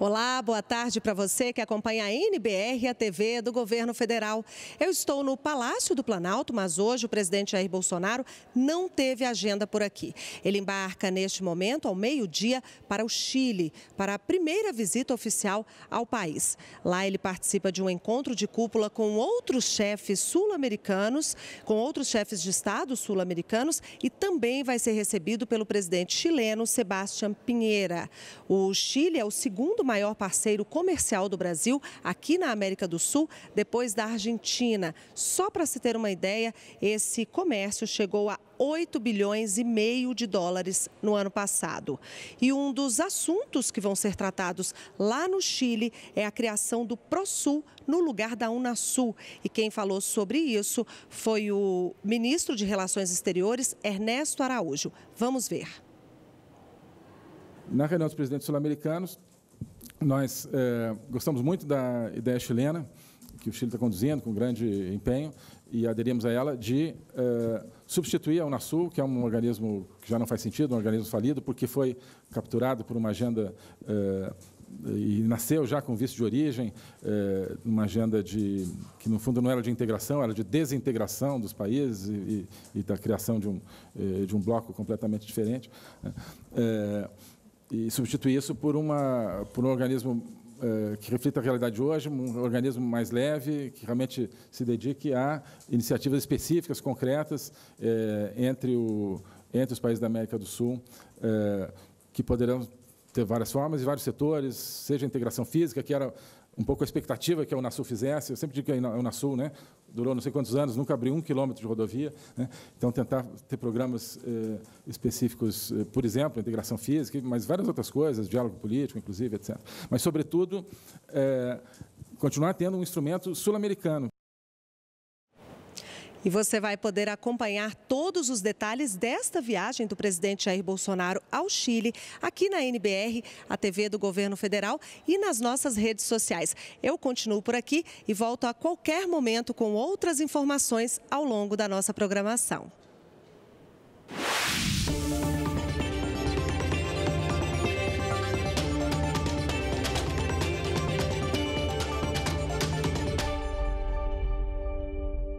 Olá, boa tarde para você que acompanha a NBR, a TV do governo federal. Eu estou no Palácio do Planalto, mas hoje o presidente Jair Bolsonaro não teve agenda por aqui. Ele embarca neste momento, ao meio-dia, para o Chile, para a primeira visita oficial ao país. Lá ele participa de um encontro de cúpula com outros chefes sul-americanos, com outros chefes de Estado sul-americanos e também vai ser recebido pelo presidente chileno Sebastián Pinheira. O Chile é o segundo segundo maior parceiro comercial do Brasil aqui na América do Sul, depois da Argentina. Só para se ter uma ideia, esse comércio chegou a 8 bilhões e meio de dólares no ano passado. E um dos assuntos que vão ser tratados lá no Chile é a criação do Prosul no lugar da Unasul. E quem falou sobre isso foi o ministro de Relações Exteriores, Ernesto Araújo. Vamos ver. Na reunião dos presidentes sul-americanos, nós é, gostamos muito da ideia chilena, que o Chile está conduzindo com grande empenho, e aderimos a ela, de é, substituir a Unasul, que é um organismo que já não faz sentido, um organismo falido, porque foi capturado por uma agenda é, e nasceu já com vício de origem, uma agenda de, que, no fundo, não era de integração, era de desintegração dos países e, e da criação de um, de um bloco completamente diferente. É, e substituir isso por, uma, por um organismo eh, que reflita a realidade de hoje, um organismo mais leve, que realmente se dedique a iniciativas específicas, concretas, eh, entre, o, entre os países da América do Sul, eh, que poderão ter várias formas e vários setores, seja a integração física, que era um pouco a expectativa que a Unasul fizesse, eu sempre digo que a Unasul, né, durou não sei quantos anos, nunca abriu um quilômetro de rodovia. Né? Então, tentar ter programas eh, específicos, eh, por exemplo, integração física, mas várias outras coisas, diálogo político, inclusive, etc. Mas, sobretudo, eh, continuar tendo um instrumento sul-americano e você vai poder acompanhar todos os detalhes desta viagem do presidente Jair Bolsonaro ao Chile, aqui na NBR, a TV do governo federal e nas nossas redes sociais. Eu continuo por aqui e volto a qualquer momento com outras informações ao longo da nossa programação.